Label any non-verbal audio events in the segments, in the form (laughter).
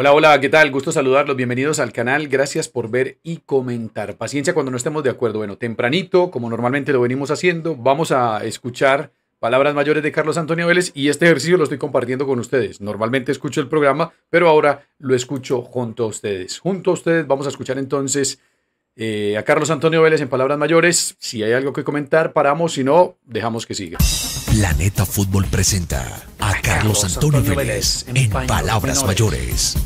Hola, hola, ¿qué tal? Gusto saludarlos, bienvenidos al canal, gracias por ver y comentar. Paciencia cuando no estemos de acuerdo. Bueno, tempranito, como normalmente lo venimos haciendo, vamos a escuchar palabras mayores de Carlos Antonio Vélez y este ejercicio lo estoy compartiendo con ustedes. Normalmente escucho el programa, pero ahora lo escucho junto a ustedes. Junto a ustedes vamos a escuchar entonces eh, a Carlos Antonio Vélez en palabras mayores. Si hay algo que comentar, paramos. Si no, dejamos que siga. Planeta Fútbol presenta a, Carlos, Antonio, Vélez, en, palabras mayores.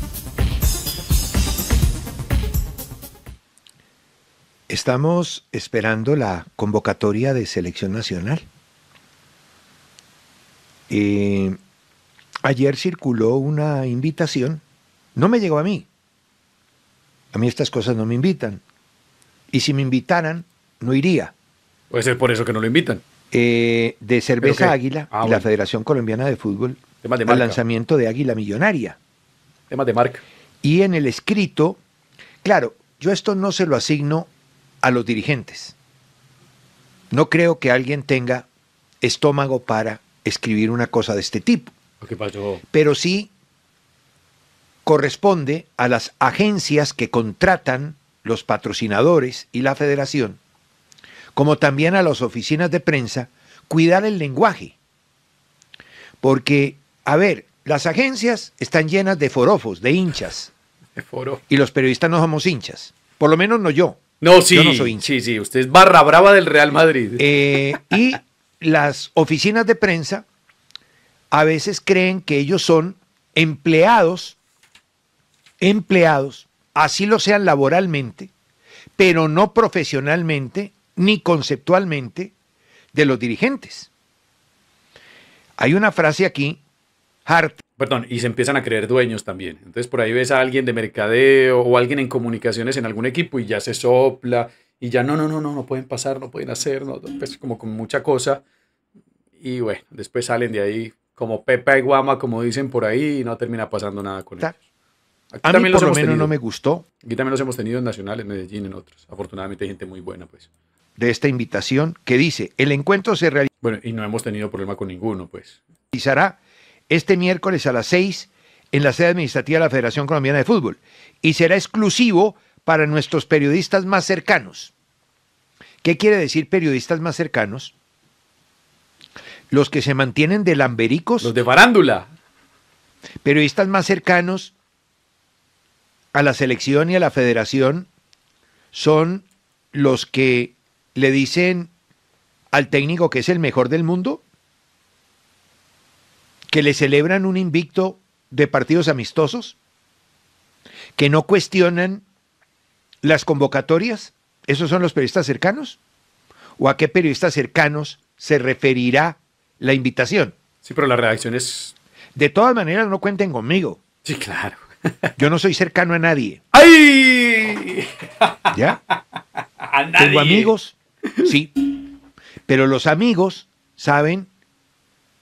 Estamos esperando la convocatoria de selección nacional. Eh, ayer circuló una invitación. No me llegó a mí. A mí estas cosas no me invitan. Y si me invitaran, no iría. Puede ser por eso que no lo invitan. Eh, de Cerveza ah, Águila y la Federación Colombiana de Fútbol al lanzamiento de Águila Millonaria. Temas de marca. Y en el escrito, claro, yo esto no se lo asigno a los dirigentes. No creo que alguien tenga estómago para escribir una cosa de este tipo. ¿Qué pasó? Pero sí corresponde a las agencias que contratan los patrocinadores y la federación, como también a las oficinas de prensa, cuidar el lenguaje. Porque, a ver, las agencias están llenas de forofos, de hinchas. De Y los periodistas no somos hinchas. Por lo menos no yo. No, sí. Yo no soy hincha. Sí, sí, usted es barra brava del Real Madrid. Eh, y las oficinas de prensa a veces creen que ellos son empleados, empleados así lo sean laboralmente, pero no profesionalmente ni conceptualmente de los dirigentes. Hay una frase aquí, Hart. Perdón, y se empiezan a creer dueños también. Entonces por ahí ves a alguien de mercadeo o alguien en comunicaciones en algún equipo y ya se sopla y ya no, no, no, no, no pueden pasar, no pueden hacer, pues como con mucha cosa. Y bueno, después salen de ahí como Pepa y Guama, como dicen por ahí, y no termina pasando nada con ellos también por lo menos no me gustó. y también los hemos tenido en Nacional, en Medellín, en otros. Afortunadamente hay gente muy buena, pues. De esta invitación que dice, el encuentro se realiza Bueno, y no hemos tenido problema con ninguno, pues. Realizará este miércoles a las 6 en la sede administrativa de la Federación Colombiana de Fútbol y será exclusivo para nuestros periodistas más cercanos. ¿Qué quiere decir periodistas más cercanos? Los que se mantienen de lambericos. Los de farándula. Periodistas más cercanos a la selección y a la federación son los que le dicen al técnico que es el mejor del mundo, que le celebran un invicto de partidos amistosos, que no cuestionan las convocatorias, esos son los periodistas cercanos, o a qué periodistas cercanos se referirá la invitación. Sí, pero la redacción es... De todas maneras, no cuenten conmigo. Sí, claro. Yo no soy cercano a nadie. ¡Ay! ¿Ya? Tengo amigos, sí. Pero los amigos saben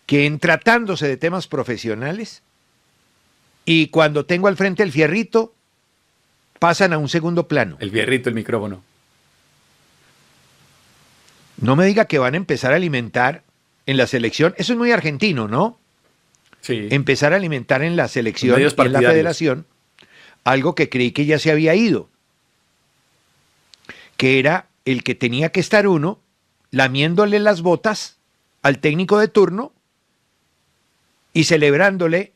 que en tratándose de temas profesionales y cuando tengo al frente el fierrito, pasan a un segundo plano. El fierrito, el micrófono. No me diga que van a empezar a alimentar en la selección. Eso es muy argentino, ¿no? empezar a alimentar en la selección y en la federación algo que creí que ya se había ido, que era el que tenía que estar uno lamiéndole las botas al técnico de turno y celebrándole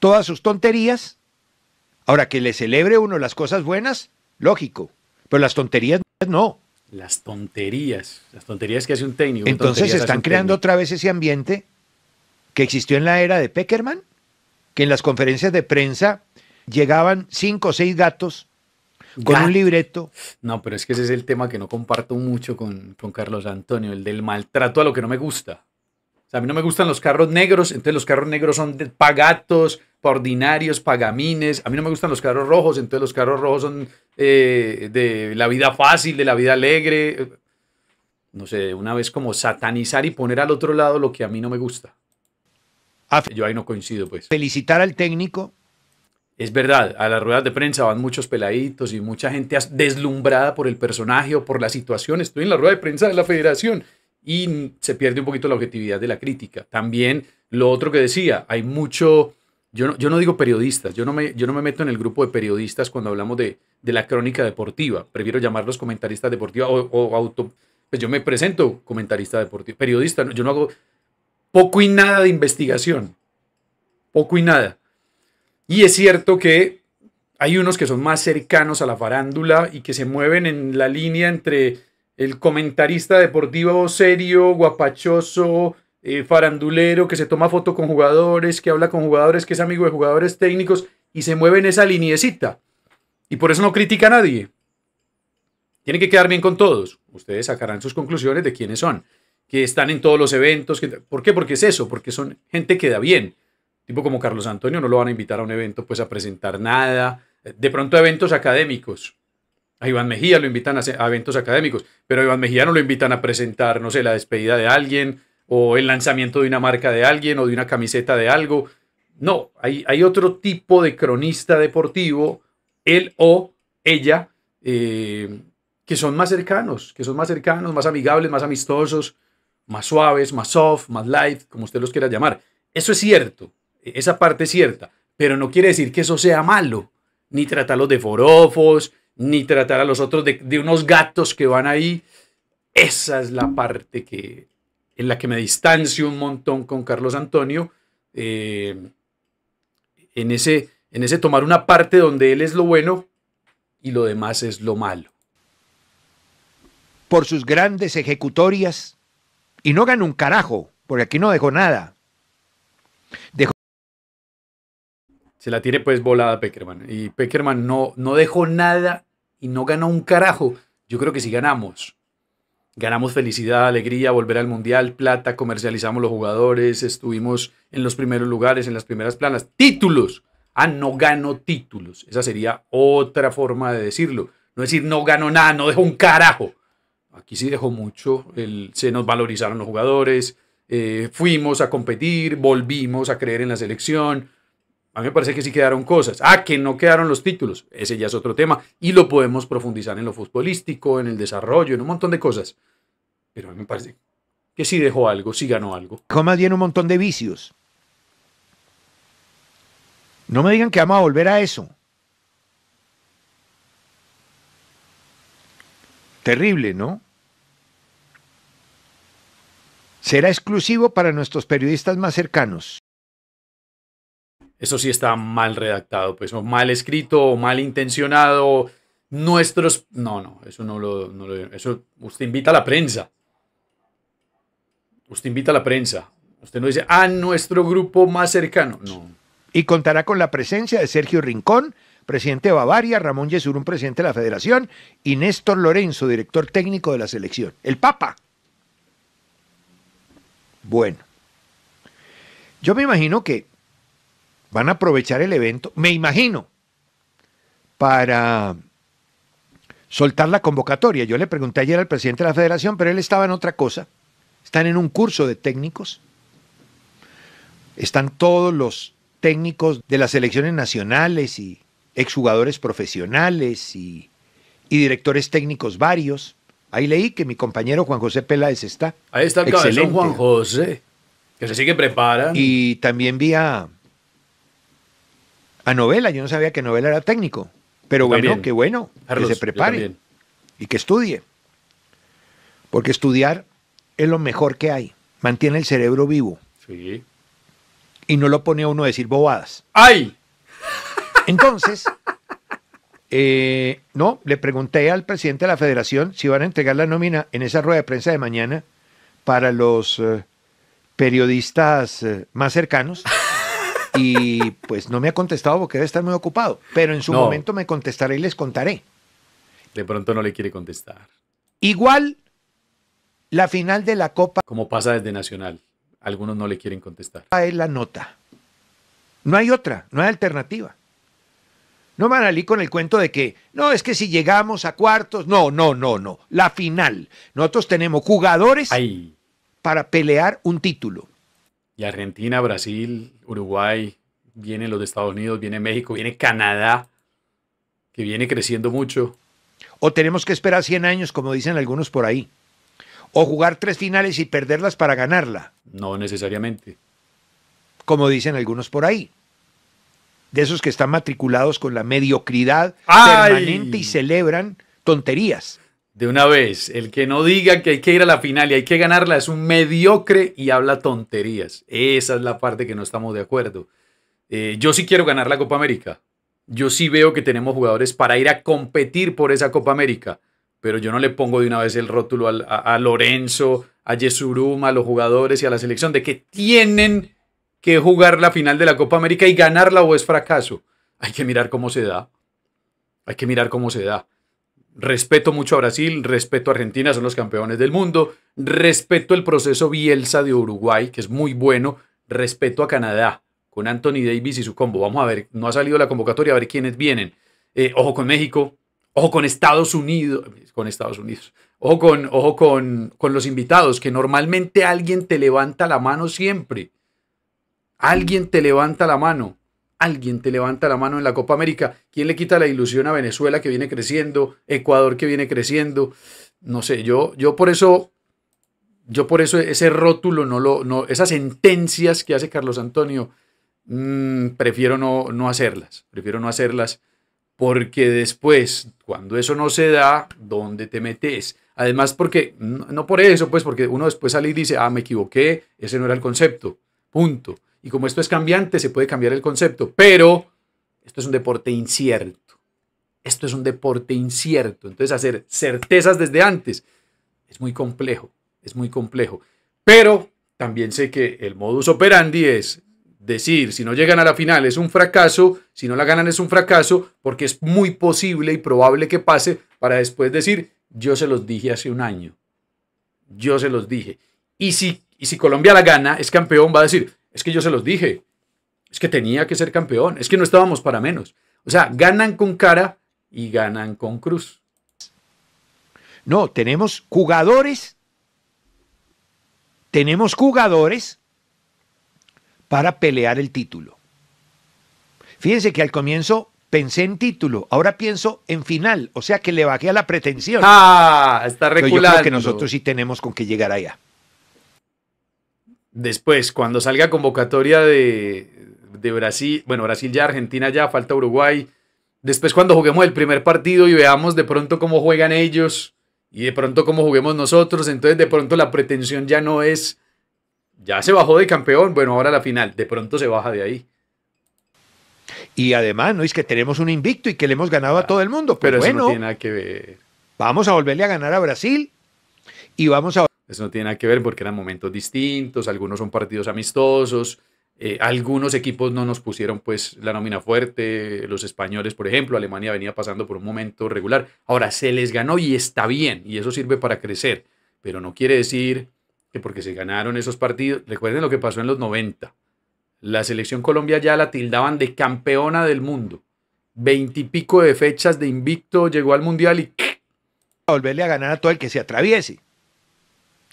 todas sus tonterías. Ahora, que le celebre uno las cosas buenas, lógico, pero las tonterías no. Las tonterías, las tonterías que hace un técnico. Entonces están creando otra vez ese ambiente que existió en la era de Peckerman, que en las conferencias de prensa llegaban cinco o seis gatos con un libreto. No, pero es que ese es el tema que no comparto mucho con, Carlos Antonio, el del maltrato a lo que no me gusta. O sea, a mí no me gustan los carros negros, entonces los carros negros son de pagatos, ordinarios, pagamines. A mí no me gustan los carros rojos, entonces los carros rojos son eh, de la vida fácil, de la vida alegre. No sé, una vez como satanizar y poner al otro lado lo que a mí no me gusta. Ah, yo ahí no coincido, pues. Felicitar al técnico. Es verdad, a las ruedas de prensa van muchos peladitos y mucha gente deslumbrada por el personaje o por la situación. Estoy en la rueda de prensa de la federación y se pierde un poquito la objetividad de la crítica. También lo otro que decía, hay mucho, yo no, yo no digo periodistas, yo no, me, yo no meto en el grupo de periodistas cuando hablamos de, de la crónica deportiva, prefiero llamarlos comentaristas deportivos o, o auto, pues yo me presento comentarista deportivo, periodista, yo no hago, poco y nada de investigación. Poco y nada. Y es cierto que hay unos que son más cercanos a la farándula y que se mueven en la línea entre el comentarista deportivo serio, guapachoso, eh, farandulero, que se toma foto con jugadores, que habla con jugadores, que es amigo de jugadores técnicos y se mueve en esa liniecita. Y por eso no critica a nadie. Tiene que quedar bien con todos. Ustedes sacarán sus conclusiones de quiénes son que están en todos los eventos. ¿Por qué? Porque es eso, porque son gente que da bien. Tipo como Carlos Antonio, no lo van a invitar a un evento pues a presentar nada. De pronto a eventos académicos. A Iván Mejía lo invitan a, eventos académicos, pero a Iván Mejía no lo invitan a presentar, no sé, la despedida de alguien o el lanzamiento de una marca de alguien o de una camiseta de algo. No, hay, hay otro tipo de cronista deportivo, él o ella, eh, que son más cercanos, que son más cercanos, más amigables, más amistosos más suaves, más soft, más light, como usted los quiera llamar. Eso es cierto, e-, esa parte es cierta, pero no quiere decir que eso sea malo, ni tratarlos de forofos, ni tratar a los otros de, unos gatos que van ahí. Esa es la parte que, en la que me distancio un montón con Carlos Antonio, eh, en, ese, en ese tomar una parte donde él es lo bueno y lo demás es lo malo. Por sus grandes ejecutorias, y no ganó un carajo, porque aquí no dejó nada. Dejó... Se la tiene pues volada Peckerman. Y Peckerman no, no dejó nada y no ganó un carajo. Yo creo que sí ganamos. Ganamos felicidad, alegría, volver al Mundial, plata, comercializamos los jugadores, estuvimos en los primeros lugares, en las primeras planas. Títulos. Ah, no ganó títulos. Esa sería otra forma de decirlo. No decir no ganó nada, no dejó un carajo. Aquí sí dejó mucho, el, se nos valorizaron los jugadores, eh, fuimos a competir, volvimos a creer en la selección. A mí me parece que sí quedaron cosas. Ah, que no quedaron los títulos. Ese ya es otro tema. Y lo podemos profundizar en lo futbolístico, en el desarrollo, en un montón de cosas. Pero a mí me parece que sí dejó algo, sí ganó algo. Como más un montón de vicios. No me digan que vamos a volver a eso. Terrible, ¿no? será exclusivo para nuestros periodistas más cercanos. Eso sí está mal redactado, pues mal escrito, mal intencionado. Nuestros... No, no, eso no lo... eso usted invita a la prensa. Usted invita a la prensa. Usted no dice a ah, nuestro grupo más cercano. No. Y contará con la presencia de Sergio Rincón, presidente de Bavaria, Ramón Yesurún, presidente de la Federación, y Néstor Lorenzo, director técnico de la selección. El Papa. Bueno, yo me imagino que van a aprovechar el evento, me imagino, para soltar la convocatoria. Yo le pregunté ayer al presidente de la federación, pero él estaba en otra cosa. Están en un curso de técnicos. Están todos los técnicos de las selecciones nacionales y exjugadores profesionales y, y directores técnicos varios. Ahí leí que mi compañero Juan José Peláez está. Ahí está el excelente. cabezón Juan José, que se sigue preparando. Y también vi a, Novela, yo no sabía que Novela era técnico. Pero bueno, qué bueno que se prepare y que estudie. Porque estudiar es lo mejor que hay. Mantiene el cerebro vivo. Sí. Y no lo pone a uno a decir bobadas. ¡Ay! Entonces, (laughs) Eh, no, le pregunté al presidente de la federación si van a entregar la nómina en esa rueda de prensa de mañana para los eh, periodistas eh, más cercanos. (laughs) Y pues no me ha contestado porque debe estar muy ocupado. Pero en su momento me contestaré y les contaré. De pronto no le quiere contestar. Igual la final de la Copa. Como pasa desde Nacional. Algunos no le quieren contestar. Es la nota. No hay otra, no hay alternativa. No van a analí con el cuento de que, no, es que si llegamos a cuartos, no, no, no, no, la final. Nosotros tenemos jugadores para pelear un título. Y Argentina, Brasil, Uruguay, vienen los Estados Unidos, viene México, viene Canadá, que viene creciendo mucho. O tenemos que esperar 100 años, como dicen algunos por ahí. O jugar tres finales y perderlas para ganarla. No necesariamente. Como dicen algunos por ahí de esos que están matriculados con la mediocridad permanente y celebran tonterías. De una vez, el que no diga que hay que ir a la final y hay que ganarla es un mediocre y habla tonterías. Esa es la parte que no estamos de acuerdo. Eh, yo sí quiero ganar la Copa América. Yo sí veo que tenemos jugadores para ir a competir por esa Copa América. Pero yo no le pongo de una vez el rótulo a Lorenzo, a Yesuruma, a los jugadores y a la selección de que tienen que jugar la final de la Copa América y ganarla o es fracaso. Hay que mirar cómo se da. Hay que mirar cómo se da. Respeto mucho a Brasil, respeto a Argentina, son los campeones del mundo. Respeto el proceso Bielsa de Uruguay, que es muy bueno. Respeto a Canadá, con Anthony Davis y su combo. Vamos a ver, no ha salido la convocatoria, a ver quiénes vienen. Eh, ojo con México, ojo con Estados Unidos, con Estados Unidos, ojo, con, ojo con, con los invitados, que normalmente alguien te levanta la mano siempre. Alguien te levanta la mano. Alguien te levanta la mano en la Copa América. ¿Quién le quita la ilusión a Venezuela que viene creciendo? Ecuador que viene creciendo. No sé, yo, yo por eso, yo por eso ese rótulo, no lo, no, esas sentencias que hace Carlos Antonio, mm, prefiero no, no hacerlas. Prefiero no hacerlas porque después, cuando eso no se da, ¿dónde te metes? Además, porque, no por eso, pues, porque uno después sale y dice, ah, me equivoqué, ese no era el concepto, punto. Y como esto es cambiante, se puede cambiar el concepto, pero esto es un deporte incierto. Esto es un deporte incierto. Entonces hacer certezas desde antes es muy complejo, es muy complejo. Pero también sé que el modus operandi es decir, si no llegan a la final es un fracaso, si no la ganan es un fracaso, porque es muy posible y probable que pase para después decir, yo se los dije hace un año, yo se los dije. Y si, y si Colombia la gana, es campeón, va a decir, es que yo se los dije, es que tenía que ser campeón, es que no estábamos para menos. O sea, ganan con cara y ganan con cruz. No, tenemos jugadores, tenemos jugadores para pelear el título. Fíjense que al comienzo pensé en título, ahora pienso en final, o sea que le bajé a la pretensión. Ah, está regulado. que nosotros sí tenemos con qué llegar allá. Después, cuando salga convocatoria de, Brasil, bueno, Brasil ya, Argentina ya, falta Uruguay. Después, cuando juguemos el primer partido y veamos de pronto cómo juegan ellos y de pronto cómo juguemos nosotros, entonces de pronto la pretensión ya no es, ya se bajó de campeón, bueno, ahora la final, de pronto se baja de ahí. Y además, no es que tenemos un invicto y que le hemos ganado a todo el mundo, pues pero bueno, eso no tiene nada que ver. Vamos a volverle a ganar a Brasil y vamos a eso no tiene nada que ver porque eran momentos distintos, algunos son partidos amistosos, eh, algunos equipos no nos pusieron pues la nómina fuerte, los españoles, por ejemplo, Alemania venía pasando por un momento regular. Ahora se les ganó y está bien, y eso sirve para crecer, pero no quiere decir que porque se ganaron esos partidos, recuerden lo que pasó en los 90. La selección Colombia ya la tildaban de campeona del mundo. Veintipico de fechas de invicto llegó al Mundial y... Volverle a ganar a todo el que se atraviese.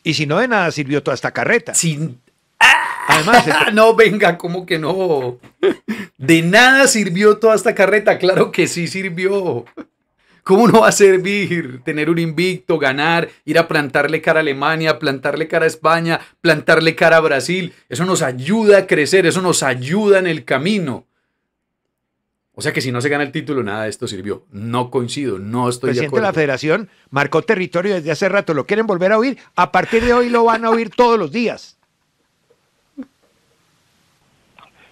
Y si no, de nada sirvió toda esta carreta. Sin... Además, (laughs) no, venga, ¿cómo que no? De nada sirvió toda esta carreta, claro que sí sirvió. ¿Cómo no va a servir tener un invicto, ganar, ir a plantarle cara a Alemania, plantarle cara a España, plantarle cara a Brasil? Eso nos ayuda a crecer, eso nos ayuda en el camino. O sea que si no se gana el título, nada de esto sirvió. No coincido, no estoy Presidente de acuerdo. de la Federación marcó territorio desde hace rato, lo quieren volver a oír. A partir de hoy lo van a oír todos los días.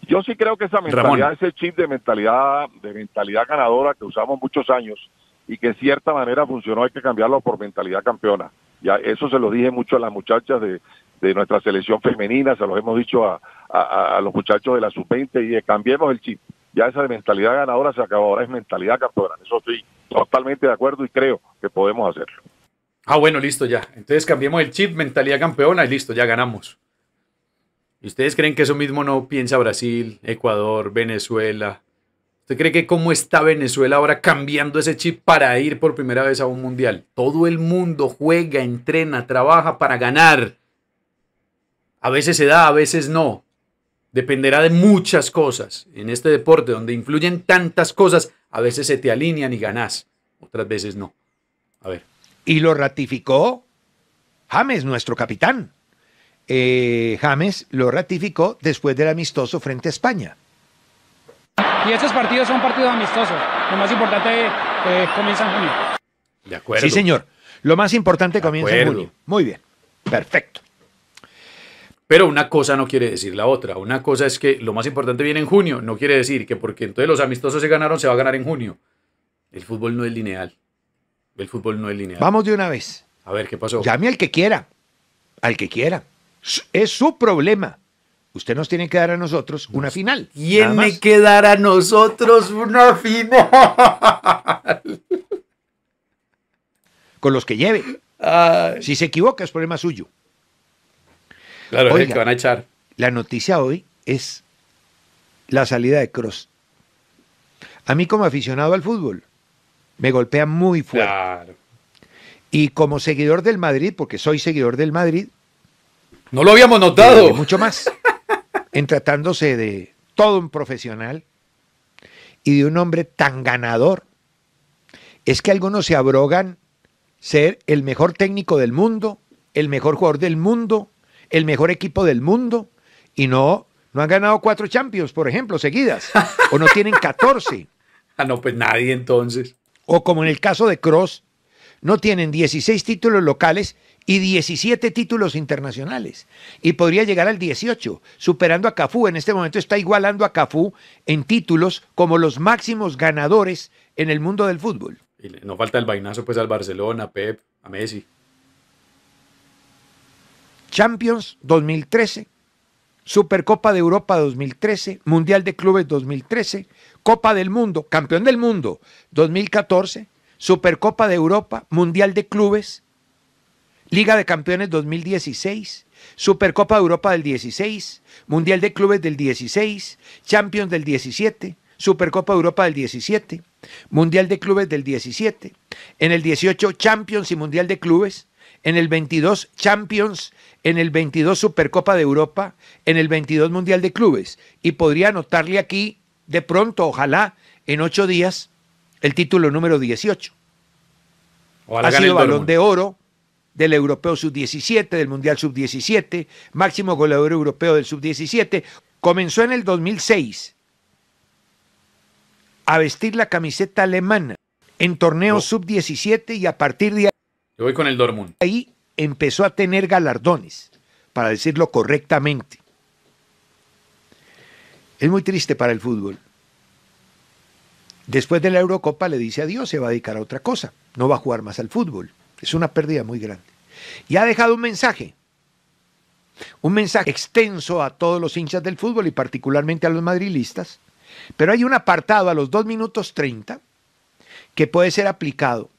Yo sí creo que esa mentalidad, ese chip de mentalidad, de mentalidad ganadora que usamos muchos años y que en cierta manera funcionó, hay que cambiarlo por mentalidad campeona. Ya eso se lo dije mucho a las muchachas de, de nuestra selección femenina, se lo hemos dicho a, a los muchachos de la sub-20 y de, cambiemos el chip ya esa mentalidad ganadora se acabó, ahora es mentalidad campeona. Eso estoy totalmente de acuerdo y creo que podemos hacerlo. Ah, bueno, listo ya. Entonces cambiemos el chip, mentalidad campeona y listo, ya ganamos. ustedes creen que eso mismo no piensa Brasil, Ecuador, Venezuela? ¿Usted cree que cómo está Venezuela ahora cambiando ese chip para ir por primera vez a un mundial? Todo el mundo juega, entrena, trabaja para ganar. A veces se da, a veces no dependerá de muchas cosas. En este deporte donde influyen tantas cosas, a veces se te alinean y ganás, otras veces no. A ver. Y lo ratificó James, nuestro capitán. Eh, James lo ratificó después del amistoso frente a España. Y estos partidos son partidos amistosos. Lo más importante eh, comienza en junio. De acuerdo. Sí, señor. Lo más importante comienza en junio. Muy bien. Perfecto. Pero una cosa no quiere decir la otra. Una cosa es que lo más importante viene en junio. No quiere decir que porque entonces los amistosos se ganaron, se va a ganar en junio. El fútbol no es lineal. El fútbol no es lineal. Vamos de una vez. A ver, ¿qué pasó? Llame al que quiera. Al que quiera. Es su problema. Usted nos tiene que dar a nosotros una final. Tiene que dar a nosotros una final. Con los que lleve. Si se equivoca es problema suyo. Claro, que van a echar. La noticia hoy es la salida de Cross. A mí como aficionado al fútbol, me golpea muy fuerte. Y como seguidor del Madrid, porque soy seguidor del Madrid. No lo habíamos notado. Mucho más. (laughs) en tratándose de todo un profesional y de un hombre tan ganador. Es que algunos se abrogan ser el mejor técnico del mundo, el mejor jugador del mundo, el mejor equipo del mundo y no, no han ganado cuatro Champions, por ejemplo, seguidas, o no tienen 14. (laughs) ah, no, pues nadie entonces. O como en el caso de Cross, no tienen 16 títulos locales y 17 títulos internacionales. Y podría llegar al 18, superando a Cafú. En este momento está igualando a Cafú en títulos como los máximos ganadores en el mundo del fútbol. Y no falta el vainazo pues al Barcelona, Pep, a Messi. Champions 2013, Supercopa de Europa 2013, Mundial de Clubes 2013, Copa del Mundo, Campeón del Mundo 2014, Supercopa de Europa, Mundial de Clubes, Liga de Campeones 2016, Supercopa de Europa del 16, Mundial de Clubes del 16, Champions del 17, Supercopa de Europa del 17, Mundial de Clubes del 17, en el 18 Champions y Mundial de Clubes, en el 22 Champions, en el 22 Supercopa de Europa, en el 22 Mundial de Clubes. Y podría anotarle aquí, de pronto, ojalá, en ocho días, el título número 18. ha sido balón de oro del Europeo Sub-17, del Mundial Sub-17, máximo goleador europeo del Sub-17. Comenzó en el 2006 a vestir la camiseta alemana en torneo Sub-17 y a partir de ahí yo voy con el Dortmund. Ahí empezó a tener galardones, para decirlo correctamente. Es muy triste para el fútbol. Después de la Eurocopa le dice adiós, se va a dedicar a otra cosa, no va a jugar más al fútbol. Es una pérdida muy grande. Y ha dejado un mensaje, un mensaje extenso a todos los hinchas del fútbol y particularmente a los madrilistas, pero hay un apartado a los 2 minutos 30 que puede ser aplicado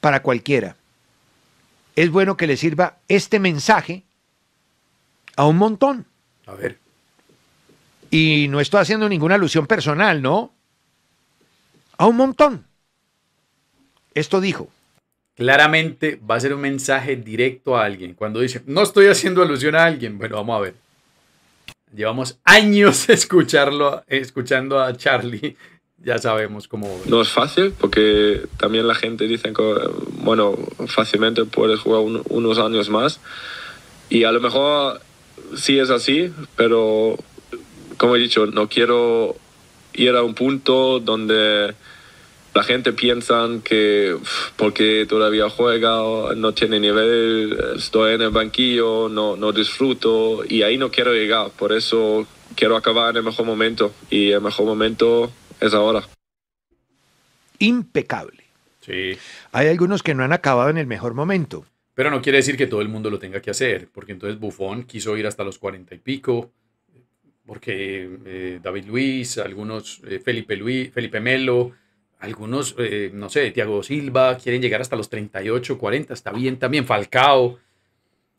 para cualquiera. Es bueno que le sirva este mensaje a un montón. A ver. Y no estoy haciendo ninguna alusión personal, ¿no? A un montón. Esto dijo. Claramente va a ser un mensaje directo a alguien. Cuando dice, no estoy haciendo alusión a alguien. Bueno, vamos a ver. Llevamos años (laughs) escucharlo, escuchando a Charlie ya sabemos cómo... No es fácil, porque también la gente dice que, bueno, fácilmente puedes jugar unos años más. Y a lo mejor sí es así, pero como he dicho, no quiero ir a un punto donde la gente piensa que porque todavía juega, no tiene nivel, estoy en el banquillo, no, no disfruto y ahí no quiero llegar. Por eso quiero acabar en el mejor momento y el mejor momento es ahora. Impecable. Sí. Hay algunos que no han acabado en el mejor momento. Pero no quiere decir que todo el mundo lo tenga que hacer, porque entonces Buffon quiso ir hasta los cuarenta y pico, porque eh, David eh, Luis, algunos, Felipe, Felipe Melo, algunos, eh, no sé, Thiago Silva, quieren llegar hasta los 38, 40, está bien también, Falcao.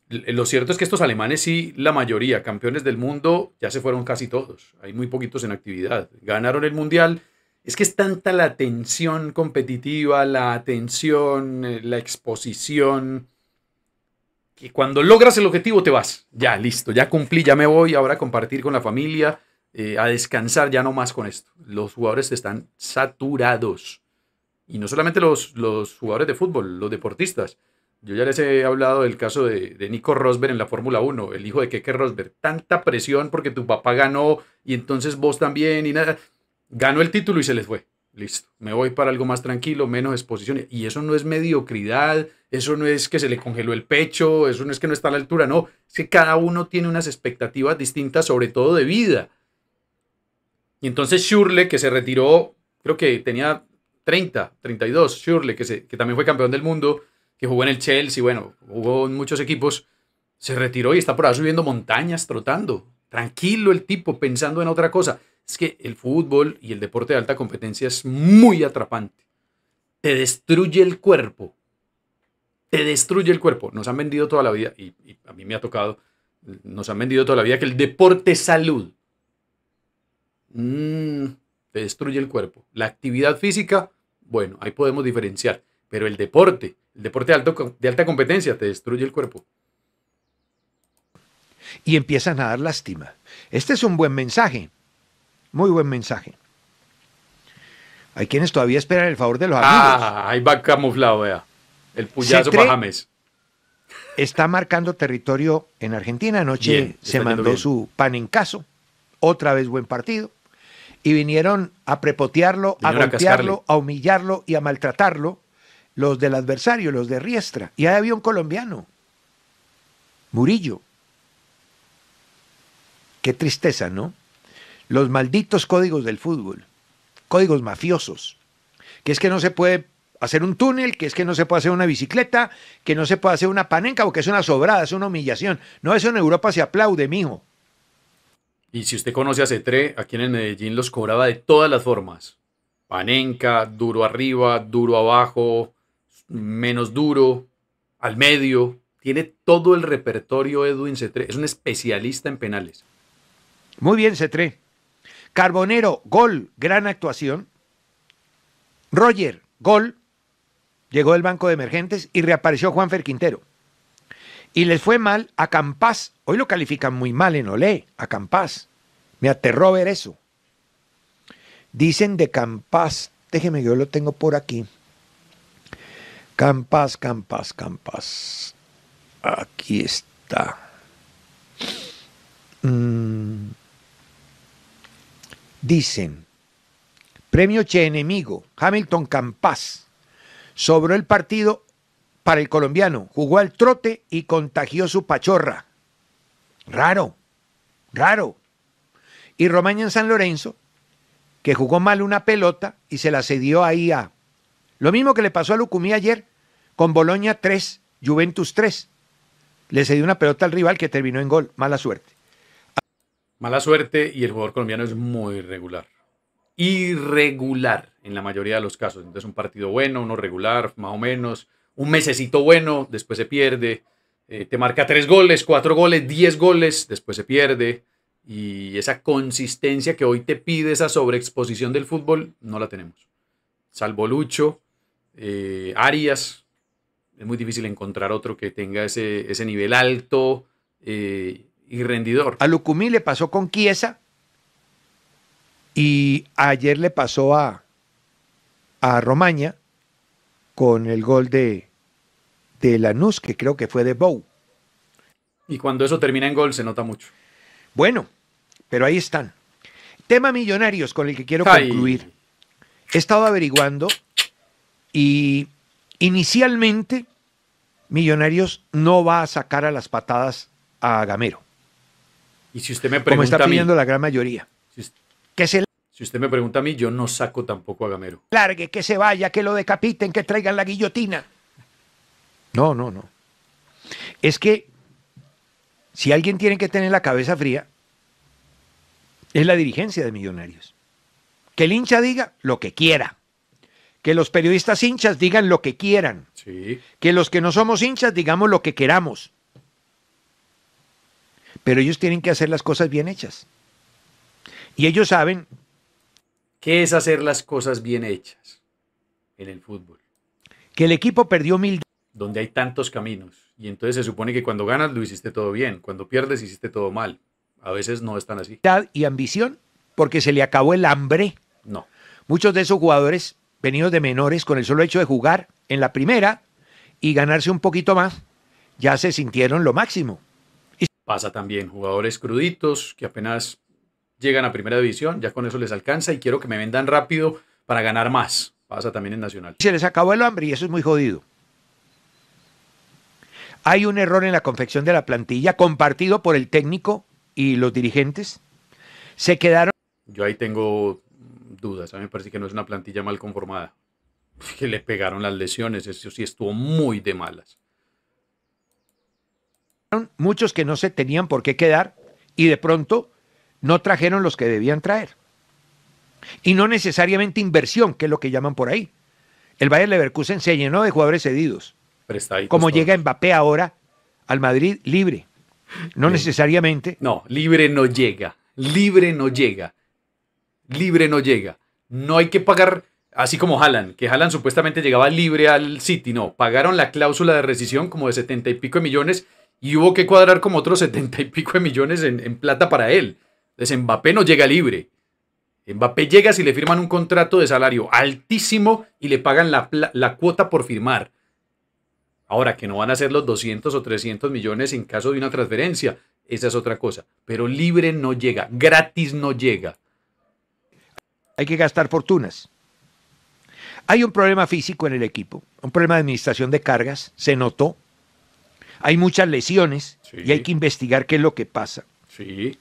Lo cierto es que estos alemanes sí, la mayoría, campeones del mundo, ya se fueron casi todos. Hay muy poquitos en actividad. Ganaron el Mundial. Es que es tanta la tensión competitiva, la atención, eh, la exposición, que cuando logras el objetivo te vas. Ya, listo, ya cumplí, ya me voy. Ahora a compartir con la familia, eh, a descansar, ya no más con esto. Los jugadores están saturados. Y no solamente los, los jugadores de fútbol, los deportistas yo ya les he hablado del caso de, Nico Rosberg en la Fórmula 1, el hijo de Keke Rosberg. Tanta presión porque tu papá ganó y entonces vos también y nada. Ganó el título y se les fue. Listo, me voy para algo más tranquilo, menos exposiciones. Y eso no es mediocridad, eso no es que se le congeló el pecho, eso no es que no está a la altura, no. Es que cada uno tiene unas expectativas distintas, sobre todo de vida. Y entonces Shurley, que se retiró, creo que tenía 30, 32, Shurley, que, que también fue campeón del mundo, que jugó en el Chelsea, bueno, jugó en muchos equipos, se retiró y está por ahí subiendo montañas, trotando. Tranquilo el tipo, pensando en otra cosa. Es que el fútbol y el deporte de alta competencia es muy atrapante. Te destruye el cuerpo. Te destruye el cuerpo. Nos han vendido toda la vida, y, a mí me ha tocado, nos han vendido toda la vida que el deporte es salud. Mm, te destruye el cuerpo. La actividad física, bueno, ahí podemos diferenciar. Pero el deporte, el deporte de, alta competencia te destruye el cuerpo. Y empiezan a dar lástima. Este es un buen mensaje. Muy buen mensaje. Hay quienes todavía esperan el favor de los amigos. Ah, ahí va camuflado, vea. El puyazo para Está marcando territorio en Argentina. Anoche se mandó su pan en caso. Otra vez buen partido. Y vinieron a prepotearlo, a golpearlo, a humillarlo y a maltratarlo los del adversario, los de Riestra. Y ahí había un colombiano, Murillo. Qué tristeza, ¿no? Los malditos códigos del fútbol, códigos mafiosos, que es que no se puede hacer un túnel, que es que no se puede hacer una bicicleta, que no se puede hacer una panenca, porque es una sobrada, es una humillación. No, eso en Europa se aplaude, mijo. Y si usted conoce a Cetré, aquí en Medellín los cobraba de todas las formas. Panenca, duro arriba, duro abajo, menos duro, al medio. Tiene todo el repertorio Edwin Cetré. Es un especialista en penales. Muy bien, Cetré. Carbonero, gol, gran actuación. Roger, gol. Llegó el banco de emergentes y reapareció Juanfer Quintero. Y les fue mal a Campás. Hoy lo califican muy mal en Olé, a Campás. Me aterró ver eso. Dicen de Campás, déjeme, yo lo tengo por aquí. Campas, Campas, Campas. Aquí está. Mm. Dicen, premio Che Enemigo, Hamilton Campas. Sobró el partido para el colombiano, jugó al trote y contagió su pachorra. Raro, raro. Y Romaña en San Lorenzo, que jugó mal una pelota y se la cedió ahí a... Lo mismo que le pasó a Lucumí ayer, con Boloña 3, Juventus 3. Le cedió una pelota al rival que terminó en gol. Mala suerte. Mala suerte y el jugador colombiano es muy irregular. Irregular en la mayoría de los casos. Entonces un partido bueno, uno regular, más o menos. Un mesecito bueno, después se pierde. Eh, te marca tres goles, cuatro goles, diez goles, después se pierde. Y esa consistencia que hoy te pide, esa sobreexposición del fútbol, no la tenemos. Salvo Lucho, eh, Arias, es muy difícil encontrar otro que tenga ese, ese nivel alto eh, y rendidor. A Lucumí le pasó con Chiesa y ayer le pasó a, a Romaña con el gol de, de Lanús, que creo que fue de Bow. Y cuando eso termina en gol se nota mucho. Bueno, pero ahí están. Tema millonarios con el que quiero concluir. He estado averiguando y inicialmente Millonarios no va a sacar a las patadas a Gamero. Y si usted me pregunta como está pidiendo la gran mayoría. Si usted, si usted me pregunta a mí, yo no saco tampoco a Gamero. Largue, que se vaya, que lo decapiten, que traigan la guillotina. No, no, no. Es que si alguien tiene que tener la cabeza fría, es la dirigencia de Millonarios. Que el hincha diga lo que quiera que los periodistas hinchas digan lo que quieran, que los que no somos hinchas digamos lo que queramos. Pero ellos tienen que hacer las cosas bien hechas. Y ellos saben... ¿Qué es hacer las cosas bien hechas en el fútbol? Que el equipo perdió mil... Donde hay tantos caminos. Y entonces se supone que cuando ganas lo hiciste todo bien, cuando pierdes hiciste todo mal. A veces no están así. Y ambición, porque se le acabó el hambre. No. Muchos de esos jugadores venidos de menores con el solo hecho de jugar en la primera y ganarse un poquito más, ya se sintieron lo máximo. Y... Pasa también jugadores cruditos que apenas llegan a primera división, ya con eso les alcanza y quiero que me vendan rápido para ganar más. Pasa también en Nacional. Se les acabó el hambre y eso es muy jodido. Hay un error en la confección de la plantilla compartido por el técnico y los dirigentes. Se quedaron... Yo ahí tengo dudas. A mí me parece que no es una plantilla mal conformada. (laughs) Que le pegaron las lesiones, eso sí estuvo muy de malas. Muchos que no se tenían por qué quedar y de pronto no trajeron los que debían traer. Y no necesariamente inversión, que es lo que llaman por ahí. El Bayern Leverkusen se llenó de jugadores cedidos. Prestaditos como llega Mbappé ahora al Madrid libre. No necesariamente. No, libre no llega. Libre no llega libre no llega. No hay que pagar, así como Haaland, que Haaland supuestamente llegaba libre al City, no, pagaron la cláusula de rescisión como de setenta y pico de millones y hubo que cuadrar como otros setenta y pico de millones en, plata para él. Entonces Mbappé no llega libre. Mbappé llega si le firman un contrato de salario altísimo y le pagan la, la cuota por firmar. Ahora, que no van a ser los 200 o 300 millones en caso de una transferencia, esa es otra cosa. Pero libre no llega, gratis no llega hay que gastar fortunas. Hay un problema físico en el equipo, un problema de administración de cargas, se notó. Hay muchas lesiones y hay que investigar qué es lo que pasa. Sí.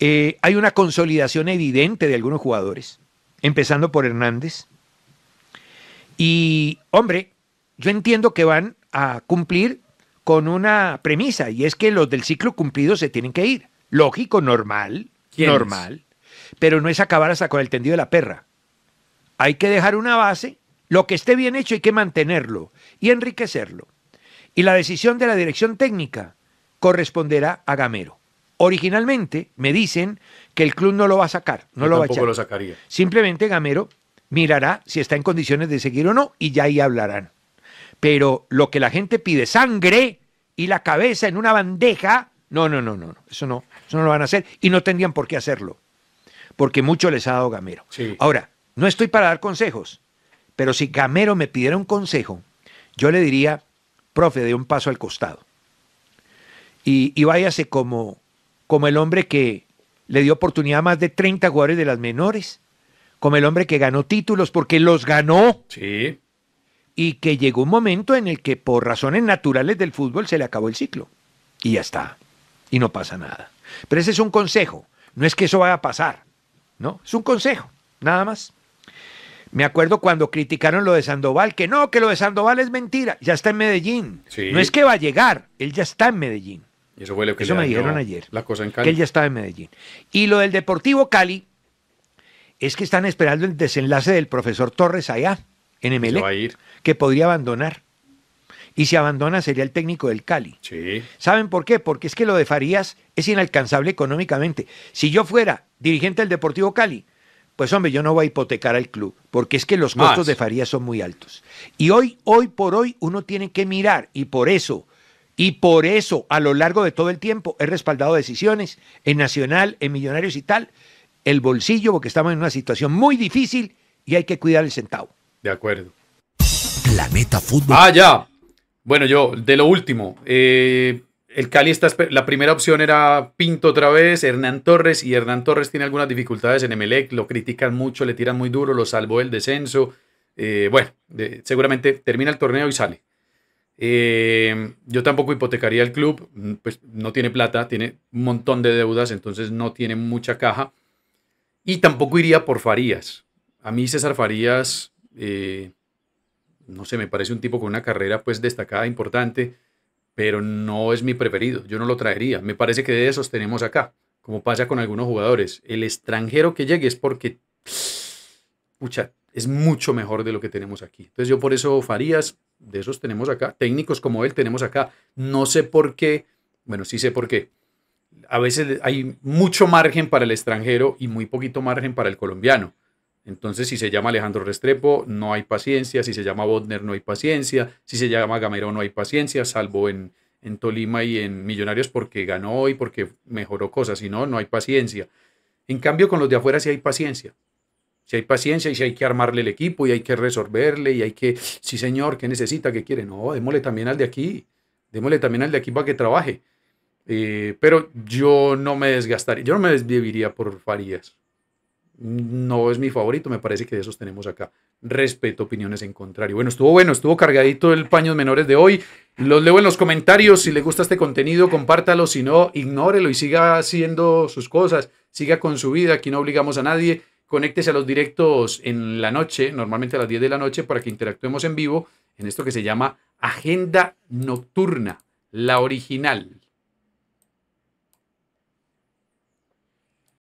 Eh, hay una consolidación evidente de algunos jugadores, empezando por Hernández. Y, hombre, yo entiendo que van a cumplir con una premisa, y es que los del ciclo cumplido se tienen que ir. Lógico, normal, normal pero no es acabar hasta con el tendido de la perra. Hay que dejar una base, lo que esté bien hecho hay que mantenerlo y enriquecerlo. Y la decisión de la dirección técnica corresponderá a Gamero. Originalmente me dicen que el club no lo va a sacar, no lo va a echar. lo sacaría. Simplemente Gamero mirará si está en condiciones de seguir o no y ya ahí hablarán. Pero lo que la gente pide, sangre y la cabeza en una bandeja, no, no, no, no, eso no, eso no lo van a hacer y no tendrían por qué hacerlo porque mucho les ha dado Gamero. Ahora, no estoy para dar consejos, pero si Gamero me pidiera un consejo, yo le diría, profe, dé un paso al costado. Y, váyase como, como el hombre que le dio oportunidad a más de 30 jugadores de las menores, como el hombre que ganó títulos porque los ganó. Y que llegó un momento en el que por razones naturales del fútbol se le acabó el ciclo. Y ya está. Y no pasa nada. Pero ese es un consejo. No es que eso vaya a pasar. ¿no? Es un consejo, nada más. Me acuerdo cuando criticaron lo de Sandoval, que no, que lo de Sandoval es mentira, ya está en Medellín. No es que va a llegar, él ya está en Medellín. eso fue lo que me dijeron ayer. La cosa Que él ya estaba en Medellín. Y lo del Deportivo Cali es que están esperando el desenlace del profesor Torres allá, en MLE, e, que podría abandonar y si abandona sería el técnico del Cali. Sí. ¿Saben por qué? Porque es que lo de Farías es inalcanzable económicamente. Si yo fuera dirigente del Deportivo Cali, pues hombre, yo no voy a hipotecar al club, porque es que los costos de Farías son muy altos. Y hoy, hoy por hoy, uno tiene que mirar, y por eso, y por eso, a lo largo de todo el tiempo, he respaldado decisiones en Nacional, en Millonarios y tal, el bolsillo, porque estamos en una situación muy difícil y hay que cuidar el centavo. De acuerdo. Planeta Fútbol. Ah, ya. Bueno, yo, de lo último, eh, el Cali está, la primera opción era Pinto otra vez, Hernán Torres, y Hernán Torres tiene algunas dificultades en Emelec, lo critican mucho, le tiran muy duro, lo salvó el descenso. Eh, bueno, seguramente termina el torneo y sale. Eh, yo tampoco hipotecaría el club, mm, pues no tiene plata, tiene un montón de deudas, entonces no tiene mucha caja. Y tampoco iría por Farías. A mí César Farías no sé, me parece un tipo con una carrera pues destacada, importante, pero no es mi preferido, yo no lo traería. Me parece que de esos tenemos acá, como pasa con algunos jugadores. El extranjero que llegue es porque, pucha, es mucho mejor de lo que tenemos aquí. Entonces yo por eso Farías, de esos tenemos acá, técnicos como él tenemos acá. No sé por qué, bueno, sí sé por qué. A veces hay mucho margen para el extranjero y muy poquito margen para el colombiano. Entonces, si se llama Alejandro Restrepo, no hay paciencia. Si se llama Bodner, no hay paciencia. Si se llama Gamero, no hay paciencia, salvo en, en Tolima y en Millonarios porque ganó y porque mejoró cosas. Si no, no hay paciencia. En cambio, con los de afuera sí hay paciencia. Si hay paciencia y si hay que armarle el equipo y hay que resolverle y hay que, sí señor, ¿qué necesita? ¿Qué quiere? No, démosle también al de aquí, démosle también al de aquí para que trabaje. Eh, pero yo no me desgastaría, yo no me desviviría por Farías no es mi favorito, me parece que de esos tenemos acá. Respeto opiniones en contrario. Bueno, estuvo bueno, estuvo cargadito el paños menores de hoy. Los leo en los comentarios. Si le gusta este contenido, compártalo. Si no, ignórelo y siga haciendo sus cosas. Siga con su vida. Aquí no obligamos a nadie. Conéctese a los directos en la noche, normalmente a las 10 de la noche, para que interactuemos en vivo en esto que se llama Agenda Nocturna, la original,